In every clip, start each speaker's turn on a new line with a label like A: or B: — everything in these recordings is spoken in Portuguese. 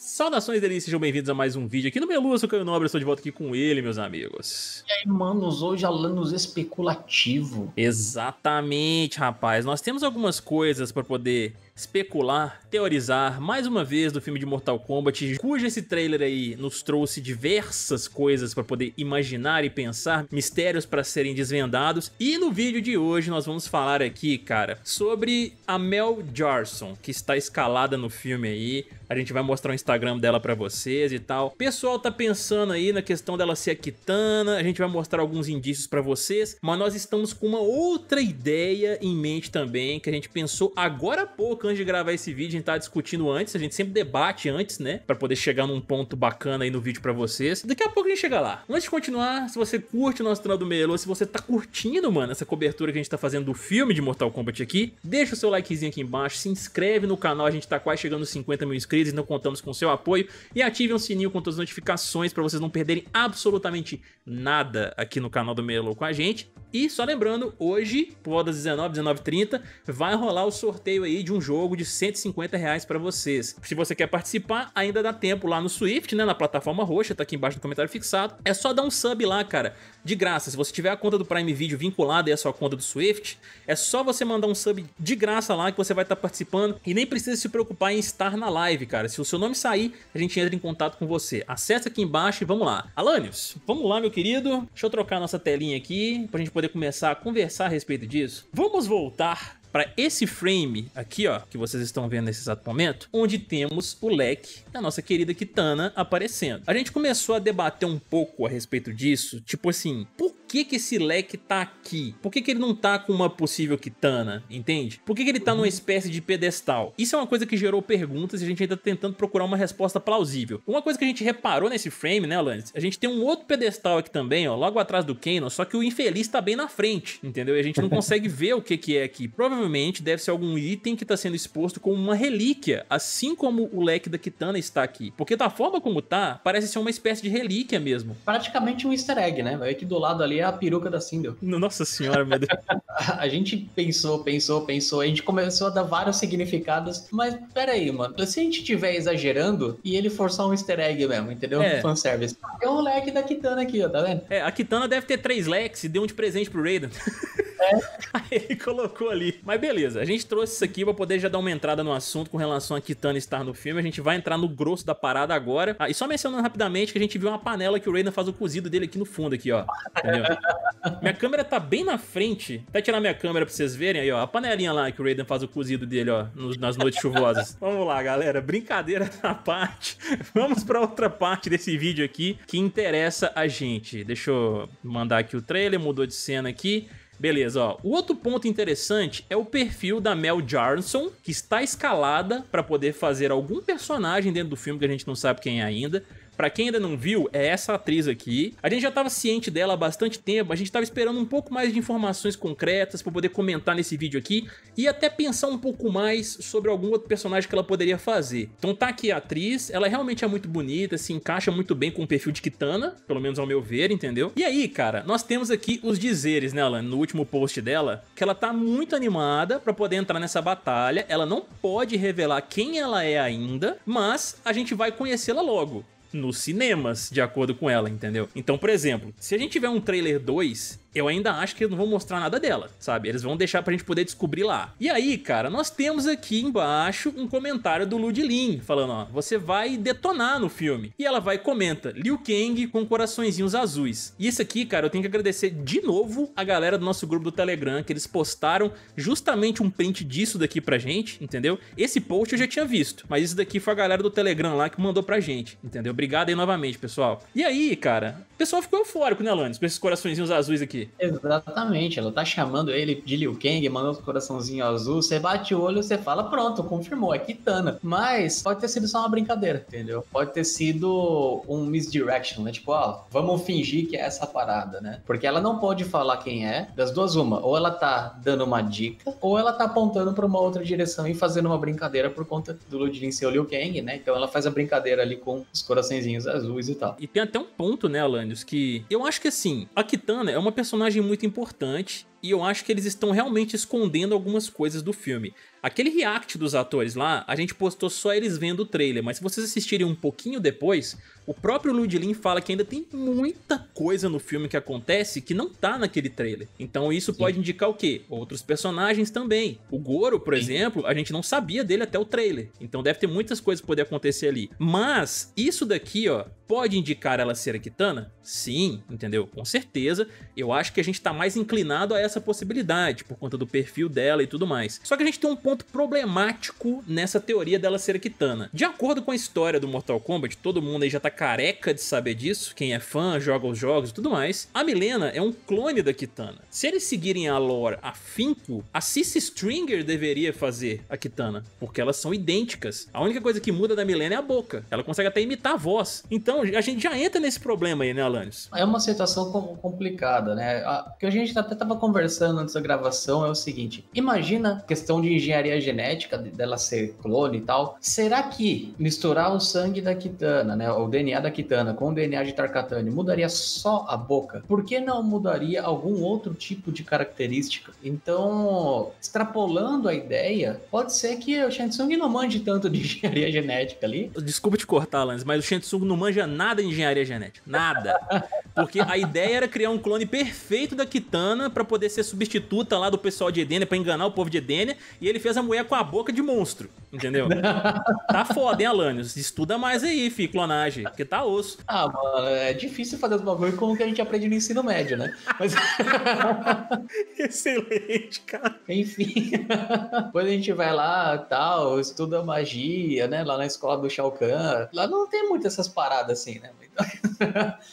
A: Saudações delícias, sejam bem-vindos a mais um vídeo aqui no Meia Lua, sou o Caio Nobre, estou de volta aqui com ele, meus amigos. E aí, manos, hoje Alanos especulativo. Exatamente, rapaz. Nós temos algumas coisas para poder especular, teorizar mais uma vez do filme de Mortal Kombat, cujo esse trailer aí nos trouxe diversas coisas para poder imaginar e pensar, mistérios para serem desvendados. E no vídeo de hoje nós vamos falar aqui, cara, sobre a Mel Jarson, que está escalada no filme aí. A gente vai mostrar o Instagram dela para vocês e tal. O pessoal tá pensando aí na questão dela ser a Kitana, a gente vai mostrar alguns indícios para vocês, mas nós estamos com uma outra ideia em mente também que a gente pensou agora há pouco antes de gravar esse vídeo, a gente tá discutindo antes, a gente sempre debate antes, né? Pra poder chegar num ponto bacana aí no vídeo pra vocês. Daqui a pouco a gente chega lá. Antes de continuar, se você curte o nosso canal do Melo, se você tá curtindo, mano, essa cobertura que a gente tá fazendo do filme de Mortal Kombat aqui, deixa o seu likezinho aqui embaixo, se inscreve no canal, a gente tá quase chegando nos 50 mil inscritos, então contamos com o seu apoio e ative o sininho com todas as notificações pra vocês não perderem absolutamente nada aqui no canal do Melo com a gente. E só lembrando, hoje, por volta das 19, 19h30, vai rolar o sorteio aí de um jogo jogo de 150 reais para vocês. Se você quer participar, ainda dá tempo lá no Swift, né? Na plataforma roxa, tá aqui embaixo no comentário fixado. É só dar um sub lá, cara, de graça. Se você tiver a conta do Prime Video vinculada e a sua conta do Swift, é só você mandar um sub de graça lá que você vai estar tá participando e nem precisa se preocupar em estar na live, cara. Se o seu nome sair, a gente entra em contato com você. Acesse aqui embaixo e vamos lá. Alanios, vamos lá, meu querido. Deixa eu trocar nossa telinha aqui pra gente poder começar a conversar a respeito disso. Vamos voltar para esse frame aqui, ó, que vocês estão vendo nesse exato momento, onde temos o leque da nossa querida Kitana aparecendo. A gente começou a debater um pouco a respeito disso, tipo assim, por que que esse leque tá aqui? Por que que ele não tá com uma possível Kitana, entende? Por que que ele tá numa espécie de pedestal? Isso é uma coisa que gerou perguntas e a gente ainda tá tentando procurar uma resposta plausível. Uma coisa que a gente reparou nesse frame, né, Lance? A gente tem um outro pedestal aqui também, ó, logo atrás do Kanon, só que o infeliz tá bem na frente, entendeu? E a gente não consegue ver o que que é aqui. Provavelmente deve ser algum item que tá sendo exposto como uma relíquia, assim como o leque da Kitana está aqui. Porque da forma como tá, parece ser uma espécie de relíquia mesmo. Praticamente um easter egg, né? Vai aqui do lado ali é a peruca da Sindel. Nossa senhora, meu Deus. a gente pensou, pensou, pensou,
B: a gente começou a dar vários significados, mas peraí, mano, se a gente estiver exagerando e ele forçar um easter egg mesmo, entendeu? É. Fanservice.
A: É um leque da Kitana aqui, ó, tá vendo? É, a Kitana deve ter três leques e deu um de presente pro Raiden. É. Aí ele colocou ali. Mas beleza, a gente trouxe isso aqui pra poder já dar uma entrada no assunto com relação a Kitana estar no filme. A gente vai entrar no grosso da parada agora. Ah, e só mencionando rapidamente que a gente viu uma panela que o Raiden faz o cozido dele aqui no fundo, aqui, ó. Entendeu? minha câmera tá bem na frente. Até tirar minha câmera pra vocês verem aí, ó. A panelinha lá que o Raiden faz o cozido dele, ó, nas noites chuvosas. Vamos lá, galera. Brincadeira na parte. Vamos pra outra parte desse vídeo aqui que interessa a gente. Deixa eu mandar aqui o trailer, mudou de cena aqui. Beleza, ó. O outro ponto interessante é o perfil da Mel Jarnson, que está escalada para poder fazer algum personagem dentro do filme que a gente não sabe quem é ainda. Pra quem ainda não viu, é essa atriz aqui. A gente já tava ciente dela há bastante tempo, a gente tava esperando um pouco mais de informações concretas pra poder comentar nesse vídeo aqui e até pensar um pouco mais sobre algum outro personagem que ela poderia fazer. Então tá aqui a atriz, ela realmente é muito bonita, se encaixa muito bem com o perfil de Kitana, pelo menos ao meu ver, entendeu? E aí, cara, nós temos aqui os dizeres, né, Alan, no último post dela, que ela tá muito animada pra poder entrar nessa batalha, ela não pode revelar quem ela é ainda, mas a gente vai conhecê-la logo nos cinemas, de acordo com ela, entendeu? Então, por exemplo, se a gente tiver um trailer 2 eu ainda acho que não vão mostrar nada dela, sabe? Eles vão deixar pra gente poder descobrir lá. E aí, cara, nós temos aqui embaixo um comentário do Ludlin, falando, ó, você vai detonar no filme. E ela vai e comenta, Liu Kang com coraçõezinhos azuis. E isso aqui, cara, eu tenho que agradecer de novo a galera do nosso grupo do Telegram, que eles postaram justamente um print disso daqui pra gente, entendeu? Esse post eu já tinha visto, mas isso daqui foi a galera do Telegram lá que mandou pra gente, entendeu? Obrigado aí novamente, pessoal. E aí, cara, o pessoal ficou eufórico, né, Lannis, com esses coraçõezinhos azuis aqui aqui. Exatamente, ela tá chamando ele de Liu Kang, mandando o um coraçãozinho azul,
B: você bate o olho, você fala, pronto, confirmou, é Kitana. Mas pode ter sido só uma brincadeira, entendeu? Pode ter sido um misdirection, né? Tipo, ó, ah, vamos fingir que é essa parada, né? Porque ela não pode falar quem é, das duas uma, ou ela tá dando uma dica, ou ela tá apontando para uma outra direção e fazendo uma brincadeira por conta do Ludlin ser o Liu Kang, né? Então ela faz a brincadeira
A: ali com os coraçõezinhos azuis e tal. E tem até um ponto, né, Alanios, que eu acho que assim, a Kitana é uma pessoa personagem muito importante e eu acho que eles estão realmente escondendo algumas coisas do filme. Aquele react dos atores lá, a gente postou só eles vendo o trailer, mas se vocês assistirem um pouquinho depois, o próprio Ludlin fala que ainda tem muita coisa no filme que acontece que não tá naquele trailer. Então isso Sim. pode indicar o quê? Outros personagens também. O Goro, por Sim. exemplo, a gente não sabia dele até o trailer. Então deve ter muitas coisas poder acontecer ali. Mas isso daqui, ó, pode indicar ela ser a Kitana? Sim, entendeu? Com certeza. Eu acho que a gente tá mais inclinado a essa possibilidade, por conta do perfil dela e tudo mais. Só que a gente tem um ponto problemático nessa teoria dela ser a Kitana. De acordo com a história do Mortal Kombat, todo mundo aí já tá careca de saber disso, quem é fã, joga os jogos e tudo mais, a Milena é um clone da Kitana. Se eles seguirem a lore afinco, a Cissy Stringer deveria fazer a Kitana, porque elas são idênticas. A única coisa que muda da Milena é a boca. Ela consegue até imitar a voz. Então, a gente já entra nesse problema aí, né, Alanis?
B: É uma situação complicada, né? Porque a gente até tava conversando conversando antes da gravação é o seguinte: imagina questão de engenharia genética, dela ser clone e tal. Será que misturar o sangue da Kitana, né? O DNA da Kitana com o DNA de Tarkatane mudaria só a boca? Por que não mudaria algum outro tipo de característica? Então, extrapolando
A: a ideia, pode ser que o Shensung não manje tanto de engenharia genética ali. Desculpa te cortar, Lance, mas o Shensung não manja nada de engenharia genética. Nada. Porque a ideia era criar um clone perfeito da Kitana para poder poder ser substituta lá do pessoal de Edenia para enganar o povo de Edenia. E ele fez a mulher com a boca de monstro. Entendeu? tá foda, hein, Alanios? Estuda mais aí, fi, clonagem, porque tá osso. Ah, mano, é difícil fazer os bagulho com o que a gente aprende no ensino médio, né? Mas... Excelente, cara. Enfim.
B: Depois a gente vai lá, tal, estuda magia, né? Lá na escola do Shao Kahn. Lá não tem muito essas paradas assim, né?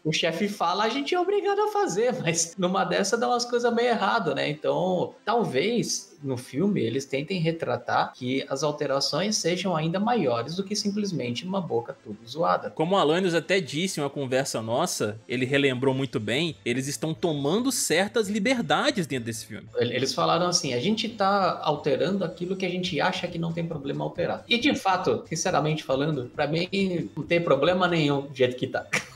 B: o chefe fala, a gente é obrigado a fazer, mas numa dessa dá umas coisas meio errado, né? Então, talvez no filme eles tentem retratar que as alterações sejam ainda maiores do que simplesmente uma boca tudo
A: zoada. Como o Alanis até disse em uma conversa nossa, ele relembrou muito bem, eles estão tomando certas liberdades dentro desse filme. Eles falaram assim, a gente tá
B: alterando aquilo que a gente acha que não tem problema alterar. E de fato, sinceramente falando, para mim não
A: tem problema nenhum do jeito que tá.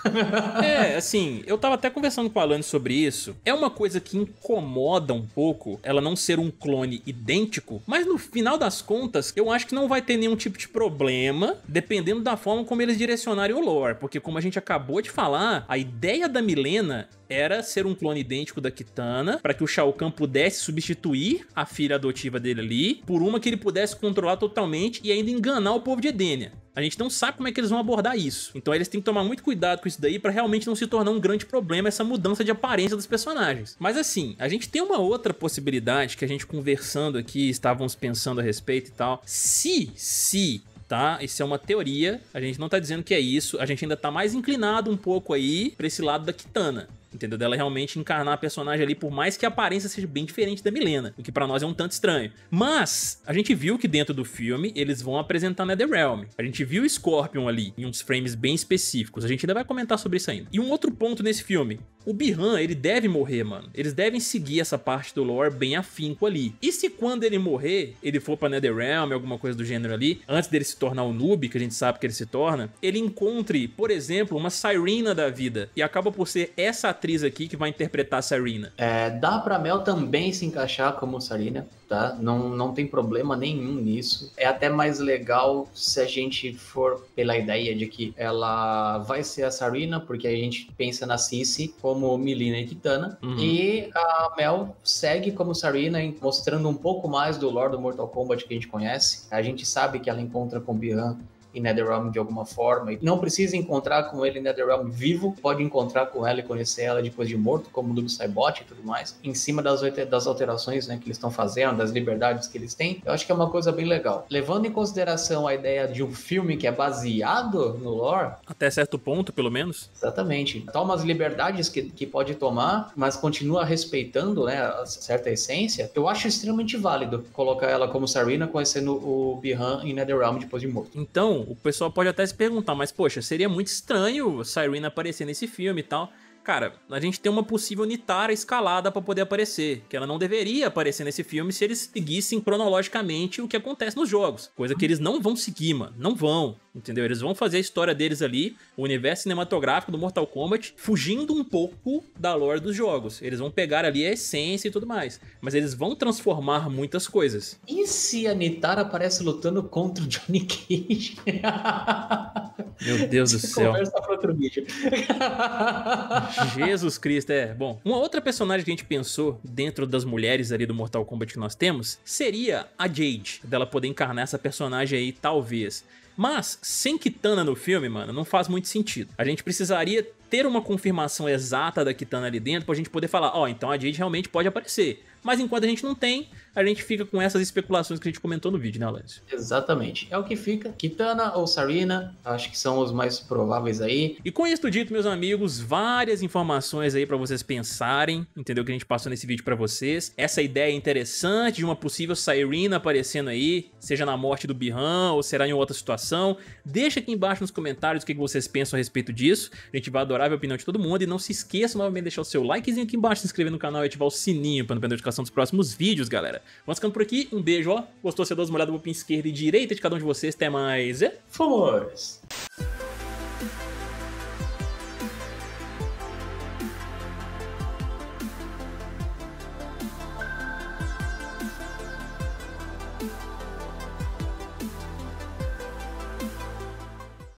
A: é, assim, eu tava até conversando com o Alan sobre isso. É uma coisa que incomoda um pouco ela não ser um clone idêntico, mas no final das contas, eu acho que não vai ter nenhum tipo de problema, dependendo da forma como eles direcionarem o lore. Porque, como a gente acabou de falar, a ideia da Milena era ser um clone idêntico da Kitana, para que o Shao Kahn pudesse substituir a filha adotiva dele ali por uma que ele pudesse controlar totalmente e ainda enganar o povo de Edenia. A gente não sabe como é que eles vão abordar isso. Então eles têm que tomar muito cuidado com isso daí para realmente não se tornar um grande problema essa mudança de aparência dos personagens. Mas assim, a gente tem uma outra possibilidade que a gente conversando aqui, estávamos pensando a respeito e tal. Se, se tá? Isso é uma teoria, a gente não tá dizendo que é isso, a gente ainda tá mais inclinado um pouco aí pra esse lado da Kitana. Entendeu? Dela realmente encarnar a personagem ali, por mais que a aparência seja bem diferente da Milena, o que para nós é um tanto estranho. Mas a gente viu que dentro do filme eles vão apresentar Netherrealm. A gente viu Scorpion ali em uns frames bem específicos. A gente ainda vai comentar sobre isso ainda. E um outro ponto nesse filme, o Bihan, ele deve morrer, mano. Eles devem seguir essa parte do lore bem afinco ali. E se quando ele morrer, ele for pra Netherrealm, alguma coisa do gênero ali, antes dele se tornar o noob, que a gente sabe que ele se torna, ele encontre, por exemplo, uma Sirena da vida e acaba por ser essa atriz aqui que vai interpretar Serena? É, dá pra Mel também se encaixar como Serena, tá? Não, não tem
B: problema nenhum nisso. É até mais legal se a gente for pela ideia de que ela vai ser a Serena, porque a gente pensa na Cici como Milena e Kitana, uhum. e a Mel segue como Serena, mostrando um pouco mais do lore do Mortal Kombat que a gente conhece. A gente sabe que ela encontra com Bihan em NetherRealm de alguma forma. E não precisa encontrar com ele em NetherRealm vivo, pode encontrar com ela e conhecer ela depois de morto, como o Luke Cybot e tudo mais, em cima das, das alterações né, que eles estão fazendo, das liberdades que eles têm. Eu acho que é uma coisa bem legal. Levando em consideração a ideia de um filme que é baseado no lore. Até certo ponto, pelo menos. Exatamente. Toma as liberdades que, que pode tomar, mas continua respeitando né, a certa essência. Eu acho extremamente válido colocar ela como
A: Sarina conhecendo o Bihan em NetherRealm depois de morto. Então, o pessoal pode até se perguntar, mas poxa, seria muito estranho a Cyrene aparecer nesse filme e tal. Cara, a gente tem uma possível Nitara escalada para poder aparecer, que ela não deveria aparecer nesse filme se eles seguissem cronologicamente o que acontece nos jogos, coisa que eles não vão seguir, mano, não vão, entendeu? Eles vão fazer a história deles ali, o universo cinematográfico do Mortal Kombat, fugindo um pouco da lore dos jogos. Eles vão pegar ali a essência e tudo mais, mas eles vão transformar muitas coisas. E
B: se a Nitara aparece lutando contra o Johnny Cage?
A: Meu Deus do céu. Conversa para outro vídeo. Jesus Cristo, é. Bom, uma outra personagem que a gente pensou dentro das mulheres ali do Mortal Kombat que nós temos seria a Jade, dela poder encarnar essa personagem aí, talvez. Mas, sem Kitana no filme, mano, não faz muito sentido. A gente precisaria ter uma confirmação exata da Kitana ali dentro pra gente poder falar, ó, oh, então a Jade realmente pode aparecer. Mas enquanto a gente não tem, a gente fica com essas especulações que a gente comentou no vídeo, né, Lance? Exatamente. É o que fica. Kitana ou Sarina,
B: acho que são os mais prováveis aí.
A: E com isso dito, meus amigos, várias informações aí para vocês pensarem, entendeu? Que a gente passou nesse vídeo para vocês. Essa ideia é interessante de uma possível Sarina aparecendo aí, seja na morte do Bihan ou será em outra situação. Deixa aqui embaixo nos comentários o que vocês pensam a respeito disso. A gente vai adorar ver a opinião de todo mundo. E não se esqueça novamente de deixar o seu likezinho aqui embaixo, se inscrever no canal e ativar o sininho para não perder a notificação dos próximos vídeos, galera. Vamos ficando por aqui. Um beijo, ó. Gostou? Você é dá uma olhada pro pin esquerda e direita de cada um de vocês. Até mais. É? Fomos!